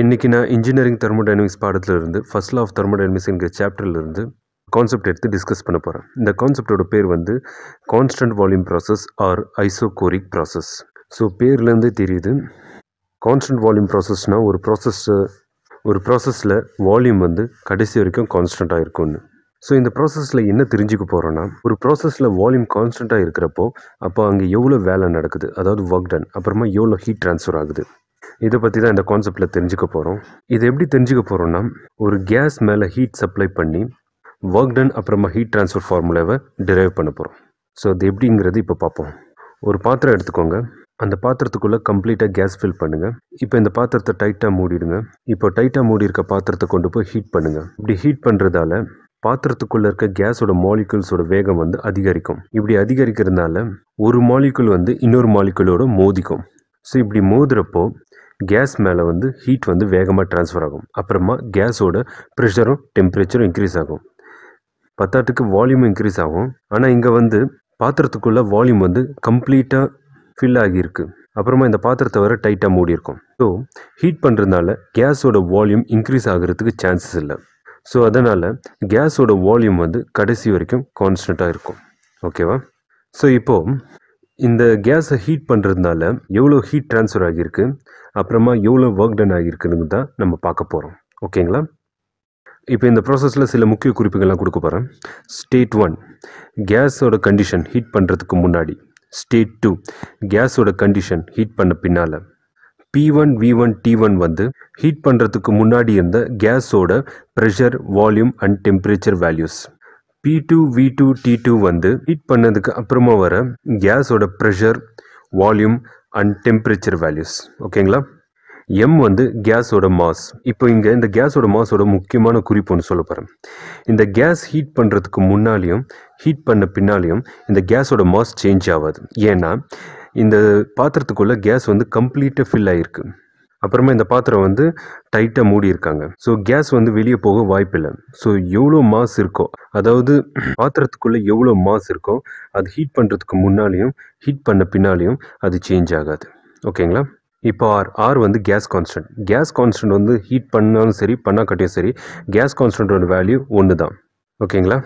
இன்றைக்கி நான் engineering thermodynamics பாடத்திலிருந்து ஃபஸ்ட் லா ஆஃப் தெர்மோடைனமிக்ஸ்ங்கிற சாப்டர்லேருந்து கான்செப்ட் எடுத்து டிஸ்கஸ் பண்ண போகிறேன் இந்த கான்செப்டோட பேர் வந்து constant volume process or isochoric process so பேர்லேருந்தே தெரியுது கான்ஸ்டன்ட் வால்யூம் ப்ராசஸ்னால் ஒரு ப்ராசஸ் ஒரு ப்ராசஸில் வால்யூம் வந்து கடைசி வரைக்கும் கான்ஸ்டண்ட்டாக இருக்கும்னு ஸோ இந்த ப்ராசஸில் என்ன தெரிஞ்சுக்க போகிறோன்னா ஒரு ப்ராசஸில் வால்யூம் கான்ஸ்டண்ட்டாக இருக்கிறப்போ அப்போ அங்கே எவ்வளோ வேலை நடக்குது அதாவது ஒர்க் டன் அப்புறமா எவ்வளோ ஹீட் ட்ரான்ஸ்ஃபர் ஆகுது இதை பற்றி தான் இந்த கான்செப்டில் தெரிஞ்சுக்க போகிறோம் இது எப்படி தெரிஞ்சுக்க போகிறோம்னா ஒரு கேஸ் மேலே ஹீட் சப்ளை பண்ணி ஒர்க் டன் அப்புறமா ஹீட் ட்ரான்ஸ்ஃபர் ஃபார்முலாவை டிரைவ் பண்ண போகிறோம் ஸோ அது எப்படிங்கிறது இப்போ பார்ப்போம் ஒரு பாத்திரம் எடுத்துக்கோங்க அந்த பாத்திரத்துக்குள்ளே கம்ப்ளீட்டாக கேஸ் ஃபில் பண்ணுங்கள் இப்போ இந்த பாத்திரத்தை டைட்டாக மூடிடுங்க இப்போ டைட்டாக மூடி இருக்க பாத்திரத்தை கொண்டு போய் ஹீட் பண்ணுங்கள் இப்படி ஹீட் பண்ணுறதால பாத்திரத்துக்குள்ளே இருக்க கேஸோட மாலிகுல்ஸோட வேகம் வந்து அதிகரிக்கும் இப்படி அதிகரிக்கிறதுனால ஒரு மாலிகுல் வந்து இன்னொரு மாலிகுலோட மோதிக்கும் ஸோ இப்படி மோதுறப்போ கேஸ் மேலே வந்து ஹீட் வந்து வேகமாக ட்ரான்ஸ்ஃபர் ஆகும் அப்புறமா கேஸோட ப்ரெஷரும் டெம்பரேச்சரும் இன்க்ரீஸ் ஆகும் பத்தாட்டுக்கு வால்யூம் இன்க்ரீஸ் ஆகும் ஆனால் இங்கே வந்து பாத்திரத்துக்குள்ளே வால்யூம் வந்து கம்ப்ளீட்டாக ஃபில் ஆகியிருக்கு அப்புறமா இந்த பாத்திரத்தை வர டைட்டாக மூடி இருக்கும் ஸோ ஹீட் பண்ணுறதுனால கேஸோட வால்யூம் இன்க்ரீஸ் ஆகிறதுக்கு சான்சஸ் இல்லை ஸோ அதனால் கேஸோட வால்யூம் வந்து கடைசி வரைக்கும் கான்ஸ்டண்ட்டாக இருக்கும் ஓகேவா ஸோ இப்போது இந்த கேஸை ஹீட் பண்ணுறதுனால எவ்வளோ ஹீட் ட்ரான்ஸ்ஃபர் ஆகியிருக்கு அப்புறமா எவ்வளோ ஒர்க் டன் ஆகியிருக்குன்னு தான் நம்ம பார்க்க போகிறோம் ஓகேங்களா இப்போ இந்த ப்ராசஸில் சில முக்கிய குறிப்புகள்லாம் கொடுக்க போகிறேன் ஸ்டேட் ஒன் கேஸோட கண்டிஷன் ஹீட் பண்ணுறதுக்கு முன்னாடி ஸ்டேட் டூ கேஸோட கண்டிஷன் ஹீட் பண்ண பின்னால் P one V one T one வந்து ஹீட் பண்ணுறதுக்கு முன்னாடி இருந்த கேஸோட pressure volume and temperature values பி டூ T2 டூ டி டூ வந்து ஹீட் பண்ணதுக்கு அப்புறமா வர கேஸோட pressure volume and temperature values ஓகேங்களா எம் வந்து கேஸோட மாஸ் இப்போ இங்கே இந்த கேஸோட மாஸோட முக்கியமான குறிப்பு ஒன்று சொல்ல போகிறேன் இந்த கேஸ் ஹீட் பண்ணுறதுக்கு முன்னாலேயும் ஹீட் பண்ண பின்னாலேயும் இந்த கேஸோட மாஸ் சேஞ்ச் ஆகாது ஏனா இந்த பாத்திரத்துக்குள்ளே கேஸ் வந்து complete ஃபில் ஆகிருக்கு அப்புறமா இந்த பாத்திரம் வந்து டைட்டாக மூடி இருக்காங்க ஸோ கேஸ் வந்து வெளியே போக வாய்ப்பில்லை ஸோ எவ்வளோ மாஸ் இருக்கோ அதாவது பாத்திரத்துக்குள்ளே எவ்வளோ மாஸ் இருக்கோ அது ஹீட் பண்ணுறதுக்கு முன்னாலேயும் ஹீட் பண்ண பின்னாலேயும் அது சேஞ்ச் ஆகாது ஓகேங்களா இப்போ ஆர் ஆர் வந்து கேஸ் கான்ஸ்டன்ட் கேஸ் கான்ஸ்டன்ட் வந்து ஹீட் பண்ணாலும் சரி பண்ணா கட்டியும் சரி கேஸ் கான்ஸ்டன்ட்டோட வேல்யூ ஒன்று தான் ஓகேங்களா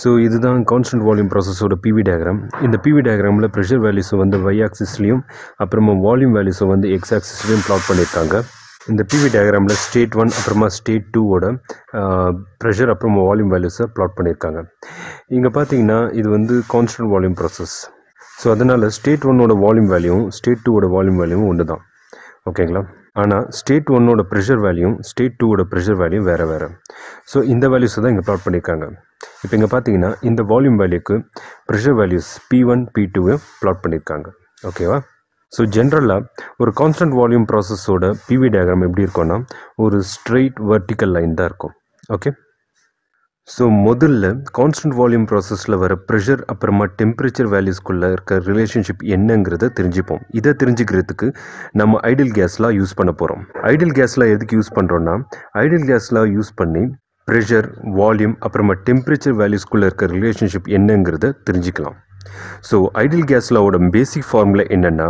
ஸோ இதுதான் கான்ஸ்டன்ட் வால்யூம் ப்ராசஸோட பிவி டயக்ராம் இந்த பிவி டயக்ராமில் ப்ரெஷர் வேல்யூஸை வந்து ஒய் ஆக்சிஸ்லையும் அப்புறமா வால்யூம் வேல்யூஸை வந்து எக்ஸ் ஆக்சிஸ்லேயும் ப்ளாட் பண்ணியிருக்காங்க இந்த பிவி டயக்ராமில் ஸ்டேட் ஒன் அப்புறமா ஸ்டேட் டூவோட ப்ரெஷர் அப்புறமா வால்யூம் வேல்யூஸை ப்ளாட் பண்ணியிருக்காங்க இங்கே பார்த்தீங்கன்னா இது வந்து கான்ஸ்டன்ட் வால்யூம் ப்ராசஸ் ஸோ அதனால் ஸ்டேட் ஒன்னோட வால்யூம் வேல்யூவும் ஸ்டேட் டூவோட வால்யூம் வேல்யூவும் ஒன்று தான் ஓகேங்களா ஆனால் ஸ்டேட் ஒன்னோட ப்ரெஷர் வேல்யூவும் ஸ்டேட் டூவோட ப்ரெஷர் வேல்யூ வேறு வேறு ஸோ இந்த வேல்யூஸை தான் இங்கே ப்ளாட் பண்ணியிருக்காங்க இப்போ இங்கே பார்த்தீங்கன்னா இந்த வால்யூம் வேல்யூக்கு pressure values P one P டூவை ப்ளாட் பண்ணியிருக்காங்க ஓகேவா ஸோ ஜென்ரலாக ஒரு கான்ஸ்டன்ட் வால்யூம் ப்ராசஸோட பிவி டயாகிராம் எப்படி இருக்கும்னா ஒரு ஸ்ட்ரெயிட் வெர்டிக்கல் லைன் தான் இருக்கும் ஓகே ஸோ முதல்ல கான்ஸ்டன்ட் வால்யூம் ப்ராசஸில் வர ப்ரெஷர் அப்புறமா டெம்பரேச்சர் வேல்யூஸ்குள்ளே இருக்க ரிலேஷன்ஷிப் என்னங்கிறத தெரிஞ்சுப்போம் இதை தெரிஞ்சுக்கிறதுக்கு நம்ம ஐடியல் கேஸ்லாம் யூஸ் பண்ண போகிறோம் ஐடியல் கேஸ்லாம் எதுக்கு யூஸ் பண்ணுறோன்னா ஐடியல் கேஸ்லாம் யூஸ் பண்ணி ப்ரெஷர் வால்யூம் அப்புறமா டெம்பரேச்சர் வேல்யூஸ்குள்ளே இருக்கிற ரிலேஷன்ஷிப் என்னங்கிறத தெரிஞ்சுக்கலாம் ஸோ ஐடியல் கேஸ் லாவோட பேசிக் ஃபார்முலா என்னென்னா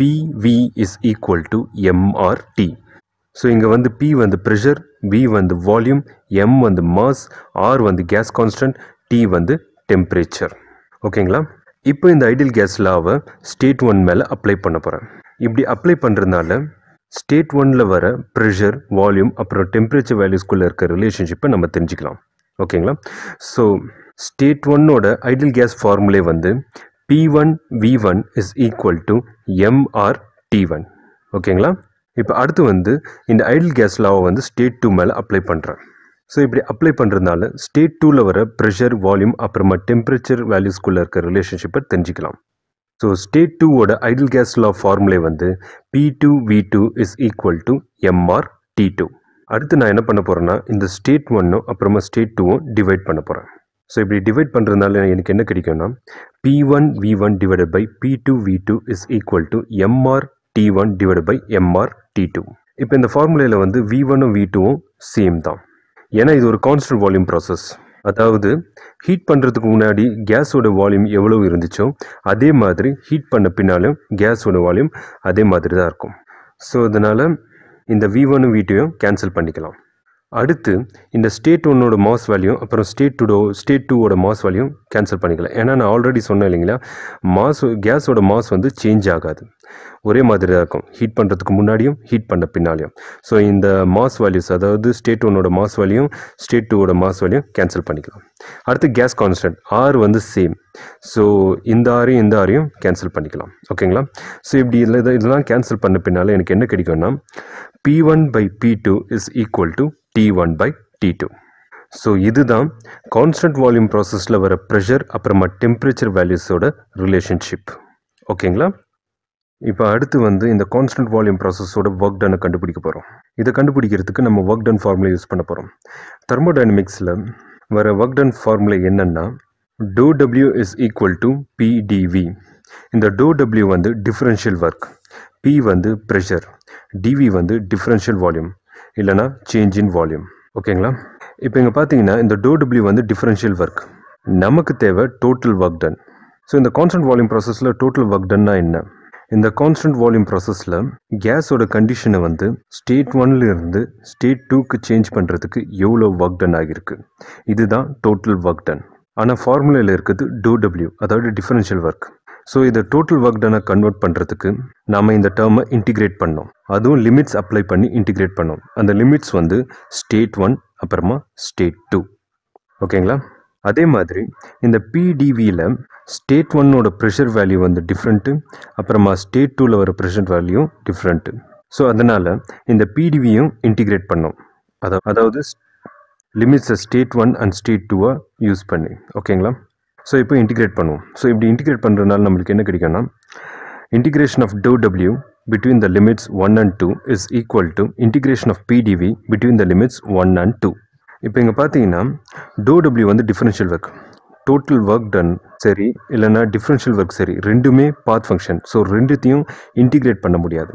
PV is equal to MRT so இங்கே வந்து பி வந்து ப்ரெஷர் வி வந்து வால்யூம் எம் வந்து மாஸ் ஆர் வந்து கேஸ் கான்ஸ்டன்ட் டி வந்து டெம்பரேச்சர் ஓகேங்களா இப்போ இந்த ஐடியல் கேஸ் லாவை ஸ்டேட் ஒன் மேலே அப்ளை பண்ண போகிறேன் இப்படி அப்ளை பண்ணுறதுனால ஸ்டேட் ஒனில் வர ப்ரெஷர் வால்யூம் அப்புறம் டெம்பரேச்சர் வேல்யூஸ்குள்ளே இருக்க ரிலேஷன்ஷிப்பை நம்ம தெரிஞ்சுக்கலாம் ஓகேங்களா ஸோ ஸ்டேட் ஒன்னோட ஐடியல் கேஸ் ஃபார்முலே வந்து P one V one is equal to MR T one ஓகேங்களா இப்போ அடுத்து வந்து இந்த ஐடியல் கேஸ் லாவை வந்து ஸ்டேட் டூ மேலே அப்ளை பண்ணுறேன் ஸோ இப்படி அப்ளை பண்ணுறதுனால ஸ்டேட் டூவில் வர ப்ரெஷர் வால்யூம் அப்புறமா டெம்பரேச்சர் வேல்யூஸ்குள்ளே இருக்க ரிலேஷன்ஷிப்பை தெரிஞ்சுக்கலாம் ஸோ ஸ்டேட் டூவோட ஐடில் gas law ஃபார்முலே வந்து P two V two is equal to MR T two அடுத்து நான் என்ன பண்ண போகிறேன்னா இந்த ஸ்டேட் அப்பிரம் அப்புறமா ஸ்டேட் டூவும் டிவைட் பண்ண போகிறேன் ஸோ இப்படி டிவைட் பண்ணுறதுனால எனக்கு என்ன கிடைக்கும்னா P one V one divided by P two V two is equal to MR T one divided by MR T two இப்போ இந்த ஃபார்முலையில் வந்து வி ஒன்னும் வி டூவும் சேம் தான் ஏன்னா இது ஒரு constant வால்யூம் ப்ராசஸ் அதாவது ஹீட் பண்ணுறதுக்கு முன்னாடி கேஸோட வால்யூம் எவ்வளோ இருந்துச்சோ அதே மாதிரி ஹீட் பண்ண பின்னாலும் கேஸோட வால்யூம் அதே மாதிரி தான் இருக்கும் ஸோ அதனால் இந்த வி வீட்டையும் கேன்சல் பண்ணிக்கலாம் அடுத்து இந்த ஸ்டேட் ஒன்னோட மாஸ் வேல்யூ அப்புறம் ஸ்டேட் டூடோ ஸ்டேட் டூவோட மாஸ் வேல்யூ கேன்சல் பண்ணிக்கலாம் ஏன்னா நான் ஆல்ரெடி சொன்னேன் இல்லைங்களா மாஸ் கேஸோட மாஸ் வந்து சேஞ்ச் ஆகாது ஒரே மாதிரி தான் இருக்கும் ஹீட் பண்ணுறதுக்கு முன்னாடியும் ஹீட் பண்ண பின்னாலையும் ஸோ இந்த மாஸ் வேல்யூஸ் அதாவது ஸ்டேட் ஒன்னோட மாஸ் வேல்யூ ஸ்டேட் டூவோட மாஸ் வேல்யூ கேன்சல் பண்ணிக்கலாம் அடுத்து கேஸ் கான்ஸ்டன்ட் ஆர் வந்து சேம் ஸோ இந்த ஆரையும் இந்த ஆரையும் கேன்சல் பண்ணிக்கலாம் ஓகேங்களா ஸோ இப்படி இதில் இதெல்லாம் கேன்சல் பண்ண பின்னால் எனக்கு என்ன கிடைக்கும்னா P one by P two is equal to T1 by T2. So இதுதான் கான்ஸ்டன்ட் வால்யூம் ப்ராசஸில் வர ப்ரெஷர் அப்புறமா values வேல்யூஸோட ரிலேஷன்ஷிப் ஓகேங்களா இப்போ அடுத்து வந்து இந்த volume வால்யூம் ப்ராசஸோட work done கண்டுபிடிக்க போகிறோம் இதை கண்டுபிடிக்கிறதுக்கு நம்ம ஒர்க் டன் formula யூஸ் பண்ண போகிறோம் thermodynamicsல வர ஒர்க் டன் என்னன்னா, என்னென்னா டோ is is equal p PdV இந்த டோ w வந்து டிஃப்ரென்ஷியல் ஒர்க் பி வந்து ப்ரெஷர் டிவி வந்து டிஃப்ரென்ஷியல் வால்யூம் இல்லைனா சேஞ்ச் இன் வால்யூம் ஓகேங்களா இப்போ இங்கே பார்த்தீங்கன்னா இந்த டோ டபிள்யூ வந்து டிஃப்ரென்ஷியல் ஒர்க் நமக்கு தேவை டோட்டல் ஒர்க் டன் ஸோ இந்த கான்ஸ்டன்ட் வால்யூம் ப்ராசஸில் டோட்டல் ஒர்க் டன்னா என்ன இந்த கான்ஸ்டன்ட் வால்யூம் ப்ராசஸில் கேஸோட கண்டிஷனை வந்து ஸ்டேட் ஒன்லேருந்து ஸ்டேட் டூக்கு சேஞ்ச் பண்ணுறதுக்கு எவ்வளோ ஒர்க் டன் ஆகியிருக்கு இதுதான் டோட்டல் ஒர்க் டன் ஆனால் ஃபார்முலையில் இருக்கிறது டோ டபிள்யூ அதாவது டிஃப்ரென்ஷியல் ஒர்க் ஸோ இதை டோட்டல் ஒர்க் டனை கன்வெர்ட் பண்ணுறதுக்கு நாம் இந்த டேர்மை இன்டிகிரேட் பண்ணோம் அதுவும் லிமிட்ஸ் அப்ளை பண்ணி இன்டிகிரேட் பண்ணோம் அந்த லிமிட்ஸ் வந்து ஸ்டேட் ஒன் அப்புறமா ஸ்டேட் டூ ஓகேங்களா அதே மாதிரி இந்த பிடிவியில் ஸ்டேட் ஒன்னோட ப்ரெஷர் வேல்யூ வந்து டிஃப்ரெண்ட்டு அப்புறமா ஸ்டேட் டூவில் வர ப்ரெஷர் வேல்யூ டிஃப்ரெண்ட்டு ஸோ அதனால் இந்த பிடிவியும் இன்டிகிரேட் பண்ணோம் அதாவது லிமிட்ஸை ஸ்டேட் ஒன் அண்ட் ஸ்டேட் டூவாக யூஸ் பண்ணி ஓகேங்களா ஸோ இப்போ இன்டிகிரேட் பண்ணுவோம் ஸோ இப்படி இன்டிகிரேட் பண்ணுறதுனால நம்மளுக்கு என்ன கிடைக்கும்னா இன்டிகிரேஷன் ஆஃப் டூ W between the limits one and two is equal to integration of PdV between the limits one and two இப்போ இங்கே பார்த்தீங்கன்னா டோ டபிள்யூ வந்து differential work total work done சரி இல்லைனா டிஃப்ரென்ஷியல் ஒர்க் சரி ரெண்டுமே பாத் ஃபங்க்ஷன் ஸோ ரெண்டுத்தையும் இன்டிகிரேட் பண்ண முடியாது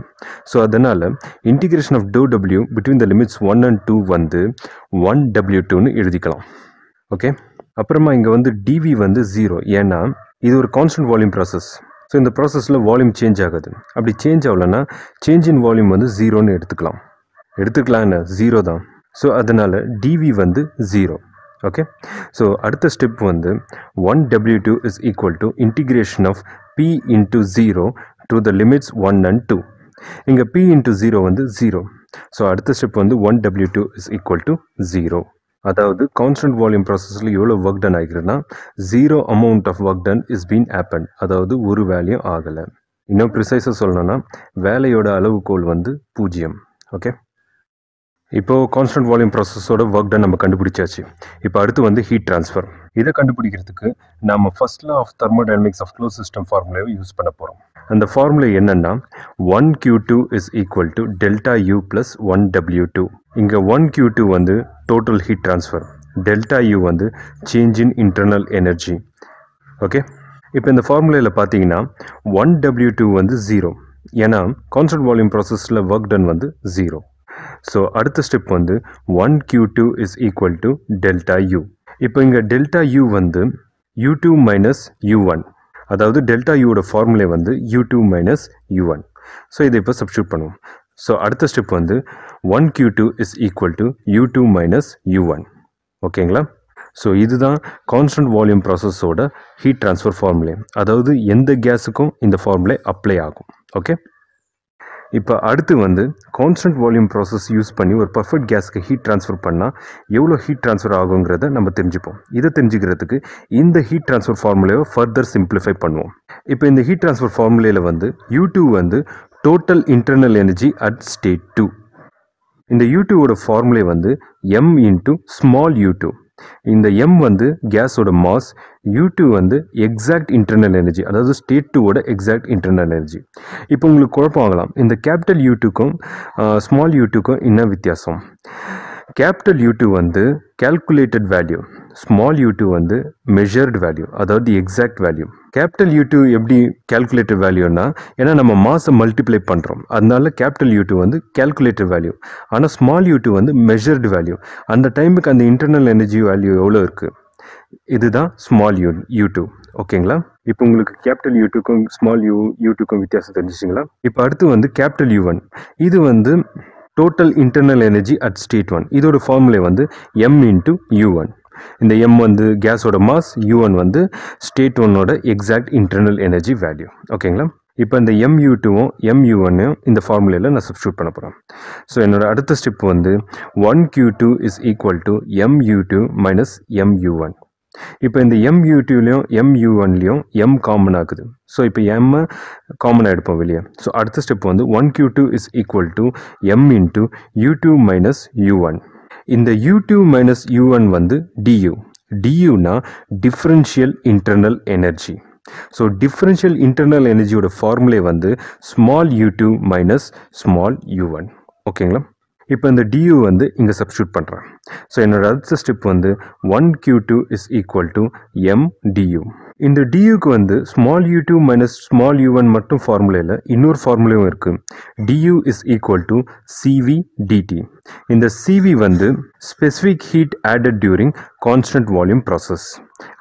ஸோ அதனால் இன்டிகிரேஷன் ஆஃப் டோ W between the limits one and two வந்து ஒன் டபிள்யூ டூன்னு எழுதிக்கலாம் ஓகே அப்புறமா இங்கே வந்து டிவி வந்து ஜீரோ ஏன்னா இது ஒரு கான்ஸ்டன்ட் வால்யூம் ப்ராசஸ் ஸோ இந்த ப்ராசஸில் வால்யூம் சேஞ்ச் ஆகுது அப்படி சேஞ்ச் ஆகலைன்னா சேஞ்ச் இன் வால்யூம் வந்து ஜீரோன்னு எடுத்துக்கலாம் எடுத்துக்கலாம் என்ன ஜீரோ தான் ஸோ அதனால் டிவி வந்து ஜீரோ ஓகே ஸோ அடுத்த ஸ்டெப் வந்து one W two is equal to integration of P into zero to the limits one and two இங்கே பி இன்ட்டு ஜீரோ வந்து ஜீரோ ஸோ அடுத்த ஸ்டெப் வந்து one W two is equal to zero அதாவது constant volume ப்ராசஸில் எவ்வளோ work done ஆகிறதுனா zero amount of work done is been happen அதாவது ஒரு வேலையும் ஆகலை இன்னும் ப்ரிசைஸாக சொல்லணும்னா வேலையோட அளவுகோல் வந்து பூஜ்ஜியம் ஓகே இப்போது கான்ஸ்டன்ட் வால்யூம் ப்ராசஸோட ஒர்க் டன் நம்ம கண்டுபிடிச்சாச்சு இப்போ அடுத்து வந்து ஹீட் ட்ரான்ஸ்ஃபர் இதை கண்டுபிடிக்கிறதுக்கு நம்ம first law of thermodynamics of close system ஃபார்முலாவை யூஸ் பண்ண போகிறோம் அந்த ஃபார்முலா என்னென்னா one Q two is equal to delta U plus one W two இங்கே ஒன் கியூ டூ வந்து total heat transfer delta U வந்து change in internal energy okay இப்போ இந்த ஃபார்முலையில் பார்த்தீங்கன்னா ஒன் டபிள்யூ டூ வந்து ஜீரோ ஏன்னா கான்சன்ட் வால்யூம் ப்ராசஸில் ஒர்க் டன் வந்து ஜீரோ ஸோ அடுத்த ஸ்டெப் வந்து one Q two is equal to delta U இப்போ இங்கே டெல்டா யூ வந்து U two minus U one அதாவது டெல்டா யூட ஃபார்முலே வந்து U two minus U one so இதை இப்போ சப்ஸ்டியூட் பண்ணுவோம் ஸோ அடுத்த ஸ்டெப் வந்து one Q two is equal to U two minus U one ஓகேங்களா ஸோ இதுதான் கான்ஸ்டன்ட் வால்யூம் ப்ராசஸோட ஹீட் ட்ரான்ஸ்ஃபர் ஃபார்முலே அதாவது எந்த கேஸுக்கும் இந்த ஃபார்முலே அப்ளை ஆகும் ஓகே இப்போ அடுத்து வந்து கான்ஸ்டன்ட் வால்யூம் ப்ராசஸ் யூஸ் பண்ணி ஒரு பர்ஃபெக்ட் கேஸ்க்கு ஹீட் ட்ரான்ஸ்ஃபர் பண்ணால் எவ்வளோ ஹீட் ட்ரான்ஸ்ஃபர் ஆகுங்கிறத நம்ம தெரிஞ்சுப்போம் இதை தெரிஞ்சுக்கிறதுக்கு இந்த ஹீட் ட்ரான்ஸ்ஃபர் ஃபார்முலாவை ஃபர்தர் சிம்பிளிஃபை பண்ணுவோம் இப்போ இந்த ஹீட் ட்ரான்ஸ்ஃபர் ஃபார்முலையில் வந்து யூ வந்து total internal energy at state two இந்த யூடியூவோட ஃபார்முலே வந்து எம் இன்ட்டு ஸ்மால் யூடியூப் இந்த எம் வந்து கேஸோட மாஸ் யூ டூ வந்து எக்ஸாக்ட் இன்டர்னல் எனர்ஜி அதாவது ஸ்டேட் டூவோட எக்ஸாக்ட் இன்டர்னல் எனர்ஜி இப்போ உங்களுக்கு குழப்பம் ஆகலாம் இந்த கேபிட்டல் யூ டூக்கும் ஸ்மால் யூ டூக்கும் என்ன வித்தியாசம் கேபிட்டல் யூ டூ வந்து calculated value small U two வந்து மெஷர்டு வேல்யூ அதாவது exact value capital U two எப்படி கேல்குலேட்டர் வேல்யூனா ஏன்னா நம்ம மாதம் மல்டிப்ளை பண்ணுறோம் அதனால கேபிட்டல் யூ டூ வந்து கேல்குலேட்டர் வேல்யூ ஆனால் ஸ்மால் யூ டூ வந்து மெஷர்டு வேல்யூ அந்த டைமுக்கு அந்த இன்டர்னல் எனர்ஜி வேல்யூ எவ்வளோ இருக்குது இதுதான் ஸ்மால் யூ யூ டூ ஓகேங்களா இப்போ உங்களுக்கு கேபிட்டல் யூடியூக்கும் ஸ்மால் யூ யூடியூக்கும் வித்தியாசம் தெரிஞ்சிச்சிங்களா இப்போ அடுத்து வந்து கேபிட்டல் யூ ஒன் இது வந்து total internal energy at state one இதோட ஃபார்முலே வந்து எம் இன்ட்டு யூ ஒன் இந்த எம் வந்து கேஸோட மாஸ் யூஎன் வந்து ஸ்டேட் ஒன்னோட எக்ஸாக்ட் இன்டர்னல் எனர்ஜி வேல்யூ ஓகேங்களா இப்போ இந்த எம் எம்யூ டூவும் எம்யூஒன்னையும் இந்த ஃபார்முலையில் நான் சப்ஸ்டியூட் பண்ண போகிறேன் ஸோ என்னோடய அடுத்த ஸ்டெப் வந்து one Q two is equal to M U two minus M U one இப்போ இந்த எம்யூ டூலேயும் எம்யூ ஒன்லேயும் எம் காமன் ஆகுது ஸோ இப்போ எம் காமனாக எடுப்போம் வெளியே ஸோ அடுத்த ஸ்டெப் வந்து one Q two is equal to M into U two minus U one இந்த யூடியூ மைனஸ் யூஎன் வந்து டியூ டியூனா differential internal energy so differential internal எனர்ஜியோட ஃபார்முலே வந்து small U two minus small U one ஓகேங்களா இப்போ இந்த டியூ வந்து இங்கே சப்ஸ்டியூட் பண்ணுறேன் ஸோ என்னோட அடுத்த ஸ்டெப் வந்து one Q two is equal to M dU இந்த டியூக்கு வந்து small U two minus small U one மட்டும் ஃபார்முலையில் இன்னொரு ஃபார்முலையும் இருக்குது dU is equal to CV dT இந்த சிவி வந்து specific heat added during constant volume process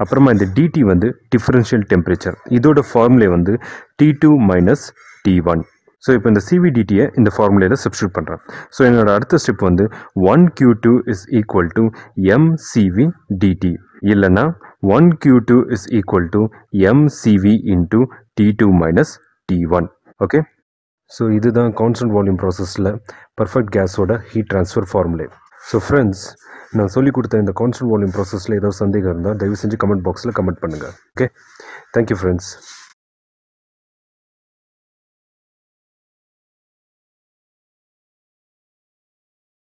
அப்புறமா இந்த டிடி வந்து டிஃபரன்ஷியல் டெம்பரேச்சர் இதோட ஃபார்முலே வந்து T two minus T one so இப்போ இந்த சிவிடிடியை இந்த ஃபார்முலையில் சப்ஸ்டியூட் பண்ணுறேன் ஸோ என்னோட அடுத்த ஸ்டெப் வந்து one Q two is equal to MCV dT இல்லைனா one Q two is equal to MCV into T two minus T one okay so இதுதான் constant volume ப்ராசஸில் பர்ஃபெக்ட் கேஸோட ஹீட் ட்ரான்ஸ்ஃபர் ஃபார்முலே so friends நான் சொல்லிக் கொடுத்த இந்த கான்ஸ்டன்ட் வால்யூம் ப்ராசஸில் ஏதாவது சந்தேகம் இருந்தால் தயவு செஞ்சு கமெண்ட் பாக்ஸில் கமெண்ட் பண்ணுங்கள் ஓகே தேங்க் யூ ஃப்ரெண்ட்ஸ்